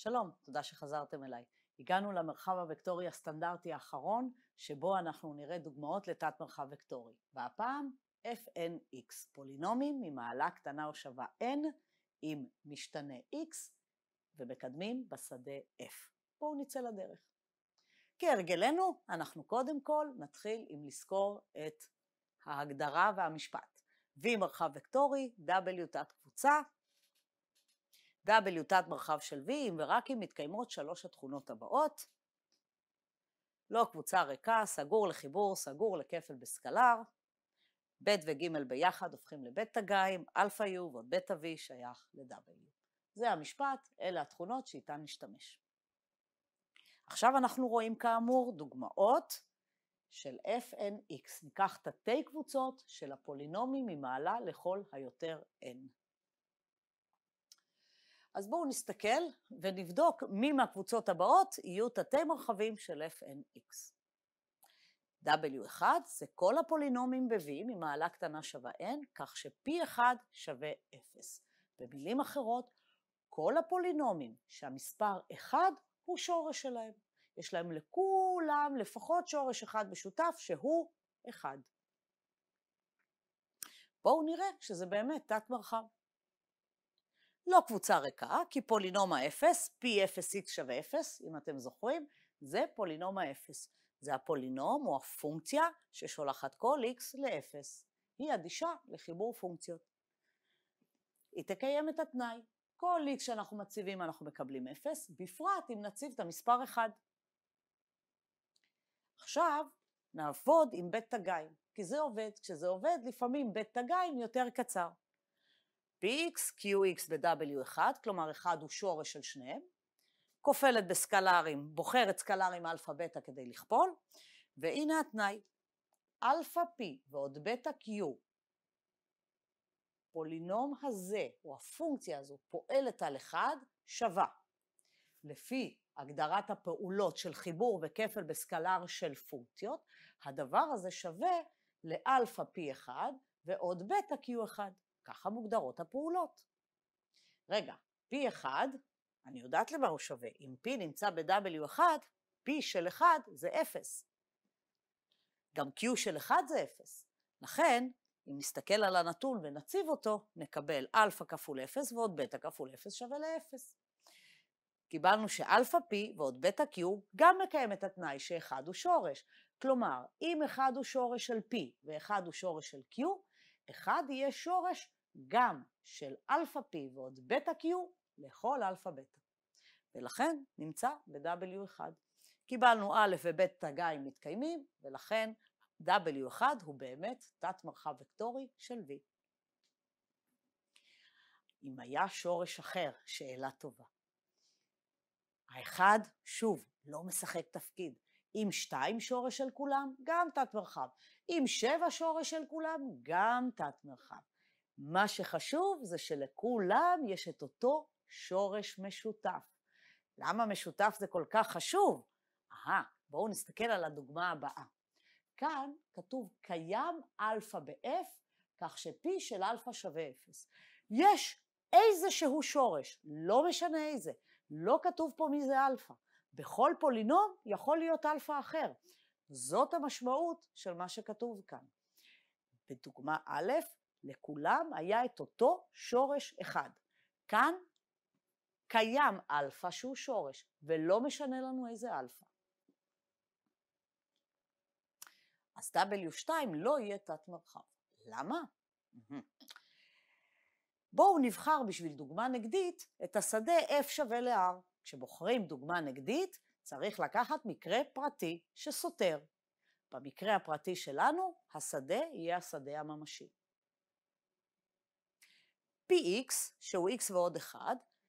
שלום, תודה שחזרתם אליי. הגענו למרחב הוקטורי הסטנדרטי האחרון, שבו אנחנו נראה דוגמאות לתת מרחב וקטורי. והפעם fnx, פולינומים ממעלה קטנה או שווה n עם משתנה x ומקדמים בשדה f. בואו נצא לדרך. כהרגלנו, אנחנו קודם כל נתחיל עם לזכור את ההגדרה והמשפט. V מרחב וקטורי, W תת קבוצה, W תת מרחב של V, אם ורק אם מתקיימות שלוש התכונות הבאות. לא קבוצה ריקה, סגור לחיבור, סגור לכפל בסקלר. ב' וג' ביחד הופכים לבטא גיים, אלפא U ועוד בטא V שייך ל-W. זה המשפט, אלה התכונות שאיתן נשתמש. עכשיו אנחנו רואים כאמור דוגמאות של fnx. ניקח תתי קבוצות של הפולינומים ממעלה לכל היותר n. אז בואו נסתכל ונבדוק מי מהקבוצות הבאות יהיו תתי מרחבים של fnx. w1 זה כל הפולינומים ב-v ממעלה קטנה שווה n, כך ש-p1 שווה 0. במילים אחרות, כל הפולינומים שהמספר 1 הוא שורש שלהם. יש להם לכולם לפחות שורש אחד משותף שהוא 1. בואו נראה שזה באמת תת מרחב. לא קבוצה ריקה, כי פולינום האפס, p0x שווה 0, אם אתם זוכרים, זה פולינום האפס. זה הפולינום או הפונקציה ששולחת כל x ל-0. היא אדישה לחיבור פונקציות. היא תקיים את התנאי. כל x שאנחנו מציבים אנחנו מקבלים 0, בפרט אם נציב את המספר 1. עכשיו נעבוד עם בית תגיים, כי זה עובד. כשזה עובד, לפעמים בית תגיים יותר קצר. px, qx ו-w1, כלומר 1 הוא שורש של שניהם, כופלת בסקלרים, בוחרת סקלרים אלפא בטא כדי לכפול, והנה התנאי, אלפא p ועוד בטא q, הפולינום הזה, או הפונקציה הזו, פועלת על 1, שווה. לפי הגדרת הפעולות של חיבור וכפל בסקלר של פונקציות, הדבר הזה שווה לאלפא p1 ועוד בטא q1. ככה מוגדרות הפעולות. רגע, P1, אני יודעת למה הוא שווה. אם P נמצא ב-W1, P של 1 זה 0. גם Q של 1 זה 0. לכן, אם נסתכל על הנתון ונציב אותו, נקבל Alpha כפול 0 ועוד Beta כפול 0 שווה ל-0. קיבלנו שאלפא P ועוד בטא Q גם מקיים את התנאי ש-1 הוא שורש. כלומר, אם 1 הוא שורש של P ו-1 הוא שורש של Q, 1 יהיה שורש גם של אלפא P ועוד בטא Q לכל אלפא בטא. ולכן נמצא ב-W1. קיבלנו א' וב' תגיים מתקיימים, ולכן W1 הוא באמת תת מרחב וקטורי של V. אם היה שורש אחר, שאלה טובה. האחד, שוב, לא משחק תפקיד. אם שתיים שורש של כולם, גם תת מרחב. אם שבע שורש של כולם, גם תת מרחב. מה שחשוב זה שלכולם יש את אותו שורש משותף. למה משותף זה כל כך חשוב? אהה, בואו נסתכל על הדוגמה הבאה. כאן כתוב קיים אלפא ב-F, כך ש-P של אלפא שווה 0. יש איזשהו שורש, לא משנה איזה, לא כתוב פה מי זה אלפא. בכל פולינום יכול להיות אלפא אחר. זאת המשמעות של מה שכתוב כאן. בדוגמה א', לכולם היה את אותו שורש אחד. כאן קיים אלפא שהוא שורש, ולא משנה לנו איזה אלפא. אז W2 לא יהיה תת מרחב. למה? בואו נבחר בשביל דוגמה נגדית את השדה F שווה ל-R. כשבוחרים דוגמה נגדית, צריך לקחת מקרה פרטי שסותר. במקרה הפרטי שלנו, השדה יהיה השדה הממשי. px, שהוא x ועוד 1,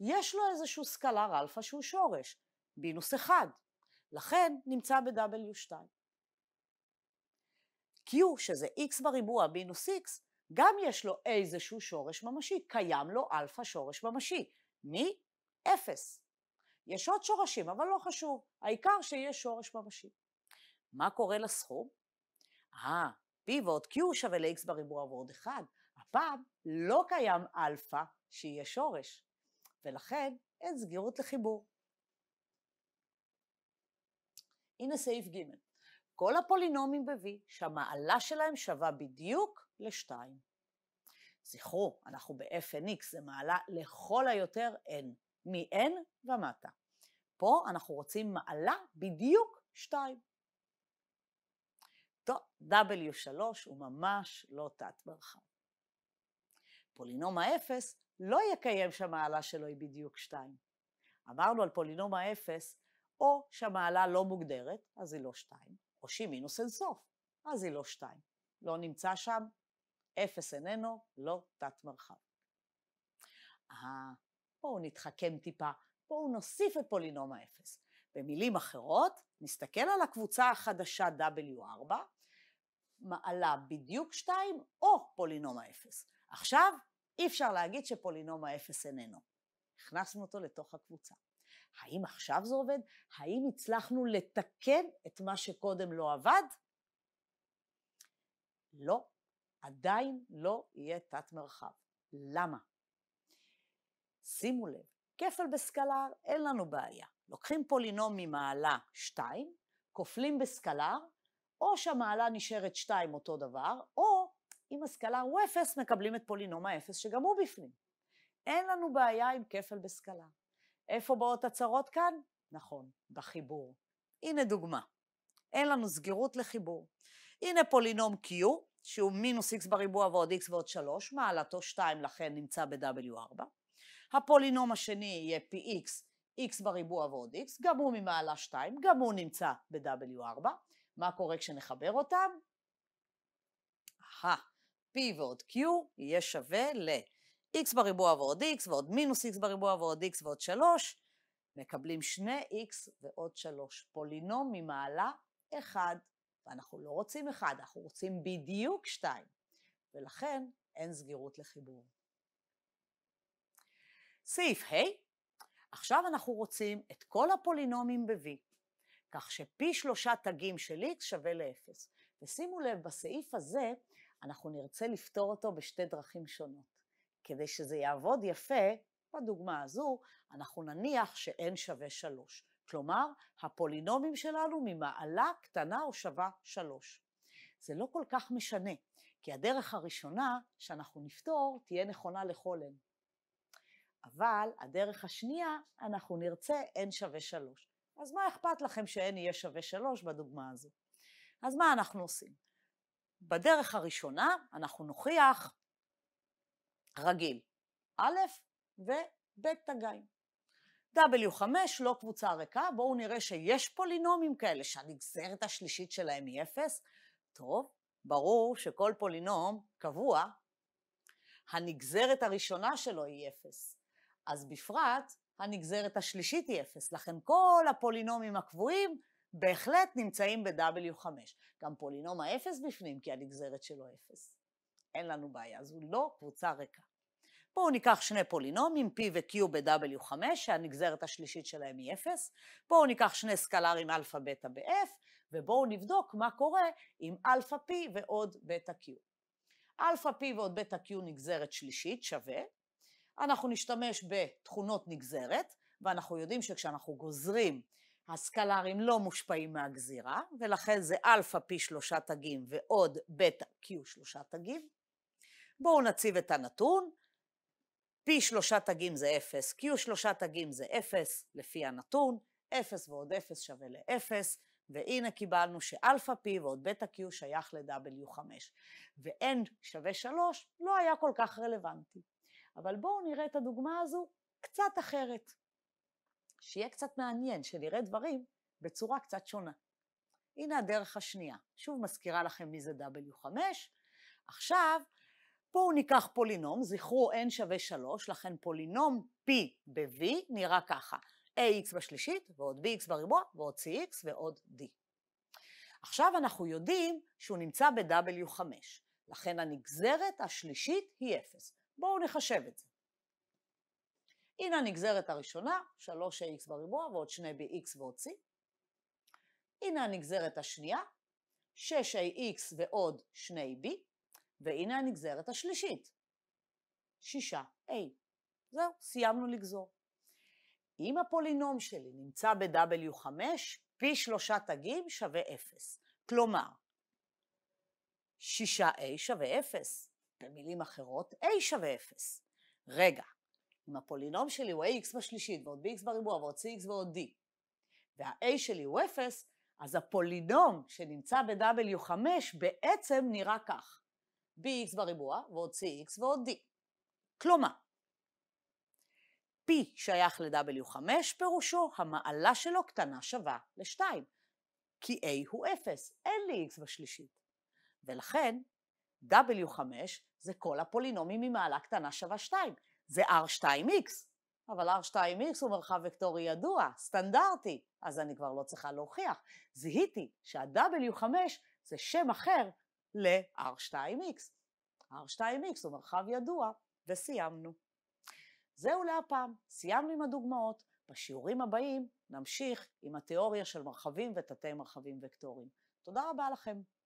יש לו איזשהו סקלר אלפא שהוא שורש, מינוס 1. לכן נמצא ב-W2. q, שזה x בריבוע מינוס x, גם יש לו איזשהו שורש ממשי, קיים לו אלפא שורש ממשי, מ-0. יש עוד שורשים, אבל לא חשוב, העיקר שיש שורש ממשי. מה קורה לסכום? אה, p ועוד q שווה ל-x בריבוע ועוד 1, הפעם לא קיים אלפא שיהיה שורש, ולכן אין סגירות לחיבור. הנה סעיף ג' כל הפולינומים ב-V שהמעלה שלהם שווה בדיוק ל-2. זכרו, אנחנו ב-FNX, זה מעלה לכל היותר N, מ-N ומטה. פה אנחנו רוצים מעלה בדיוק 2. טוב, W3 הוא ממש לא תת מרחב. פולינום האפס לא יקיים שהמעלה שלו היא בדיוק 2. אמרנו על פולינום האפס, או שהמעלה לא מוגדרת, אז היא לא 2, או שהיא מינוס אינסוף, אז היא לא 2. לא נמצא שם, אפס איננו, לא תת מרחב. אה, בואו נתחכם טיפה, בואו נוסיף את פולינום האפס. במילים אחרות, נסתכל על הקבוצה החדשה W4, מעלה בדיוק 2 או פולינום האפס. עכשיו אי אפשר להגיד שפולינום האפס איננו. הכנסנו אותו לתוך הקבוצה. האם עכשיו זה עובד? האם הצלחנו לתקן את מה שקודם לא עבד? לא, עדיין לא יהיה תת מרחב. למה? שימו לב, כפל בסקלר אין לנו בעיה. לוקחים פולינום ממעלה 2, כופלים בסקלר, או שהמעלה נשארת 2 אותו דבר, או עם השכלה הוא אפס, מקבלים את פולינום האפס, שגם הוא בפנים. אין לנו בעיה עם כפל בסקלה. איפה באות הצרות כאן? נכון, בחיבור. הנה דוגמה. אין לנו סגירות לחיבור. הנה פולינום Q, שהוא מינוס x בריבוע ועוד x ועוד 3, מעלתו 2 לכן נמצא ב-W4. הפולינום השני יהיה px, x בריבוע ועוד x, גם הוא ממעלה 2, גם הוא נמצא ב-W4. מה קורה כשנחבר אותם? אהה, P ועוד Q יהיה שווה ל-X בריבוע ועוד X ועוד מינוס X בריבוע ועוד X ועוד 3, מקבלים 2X ועוד 3, פולינום ממעלה 1, ואנחנו לא רוצים 1, אנחנו רוצים בדיוק 2, ולכן אין סגירות לחיבור. סעיף ה', hey, עכשיו אנחנו רוצים את כל הפולינומים ב-V, כך שפי שלושה תגים של x שווה ל-0. ושימו לב, בסעיף הזה אנחנו נרצה לפתור אותו בשתי דרכים שונות. כדי שזה יעבוד יפה, בדוגמה הזו, אנחנו נניח ש-n שווה 3. כלומר, הפולינומים שלנו ממעלה קטנה או שווה 3. זה לא כל כך משנה, כי הדרך הראשונה שאנחנו נפתור תהיה נכונה לכל n. אבל הדרך השנייה, אנחנו נרצה n שווה 3. אז מה אכפת לכם ש-n יהיה שווה 3 בדוגמה הזו? אז מה אנחנו עושים? בדרך הראשונה אנחנו נוכיח רגיל, א' וב' תגיים. W5 לא קבוצה ריקה, בואו נראה שיש פולינומים כאלה שהנגזרת השלישית שלהם היא 0. טוב, ברור שכל פולינום קבוע, הנגזרת הראשונה שלו היא 0. אז בפרט הנגזרת השלישית היא 0. לכן כל הפולינומים הקבועים בהחלט נמצאים ב-W5. גם פולינום האפס בפנים, כי הנגזרת שלו אפס. אין לנו בעיה, זו לא קבוצה ריקה. בואו ניקח שני פולינומים, P ו-Q ב-W5, שהנגזרת השלישית שלהם היא 0. בואו ניקח שני סקלרים אלפא בטא ב-F, ובואו נבדוק מה קורה עם אלפא P ועוד בטא Q. אלפא P ועוד בטא Q נגזרת שלישית שווה. אנחנו נשתמש בתכונות נגזרת, ואנחנו יודעים שכשאנחנו גוזרים הסקלרים לא מושפעים מהגזירה, ולכן זה אלפא פי שלושה תגים ועוד בטא קיו שלושה תגים. בואו נציב את הנתון, פי שלושה תגים זה אפס, קיו שלושה תגים זה אפס לפי הנתון, אפס ועוד אפס שווה לאפס, והנה קיבלנו שאלפא פי ועוד בטא קיו שייך ל-W5, ו-N שווה שלוש לא היה כל כך רלוונטי. אבל בואו נראה את הדוגמה הזו קצת אחרת. שיהיה קצת מעניין, שנראה דברים בצורה קצת שונה. הנה הדרך השנייה. שוב מזכירה לכם מי זה W5. עכשיו, בואו ניקח פולינום, זכרו n שווה 3, לכן פולינום p ב-v נראה ככה, ax בשלישית ועוד bx בריבוע ועוד cx ועוד d. עכשיו אנחנו יודעים שהוא נמצא ב-w5, לכן הנגזרת השלישית היא 0. בואו נחשב את זה. הנה הנגזרת הראשונה, 3ax בריבוע ועוד 2bx ועוד c. הנה הנגזרת השנייה, 6ax ועוד 2b, והנה הנגזרת השלישית, 6a. זהו, סיימנו לגזור. אם הפולינום שלי נמצא ב-W5, פי שלושה תגים שווה 0. כלומר, 6a שווה 0. במילים אחרות, a שווה 0. רגע, אם הפולינום שלי הוא ax בשלישית ועוד bx בריבוע ועוד cx ועוד d, וה-a שלי הוא 0, אז הפולינום שנמצא ב-w5 בעצם נראה כך, bx בריבוע ועוד cx ועוד d. כלומר, p שייך ל-w5 פירושו המעלה שלו קטנה שווה ל-2, כי a הוא 0, אין לי x בשלישית. ולכן w5 זה כל הפולינומים ממעלה קטנה שווה 2, זה R2X, אבל R2X הוא מרחב וקטורי ידוע, סטנדרטי, אז אני כבר לא צריכה להוכיח. זיהיתי שה-W5 זה שם אחר ל-R2X. R2X הוא מרחב ידוע, וסיימנו. זהו להפעם, סיימנו עם הדוגמאות. בשיעורים הבאים נמשיך עם התיאוריה של מרחבים ותתי מרחבים וקטורים. תודה רבה לכם.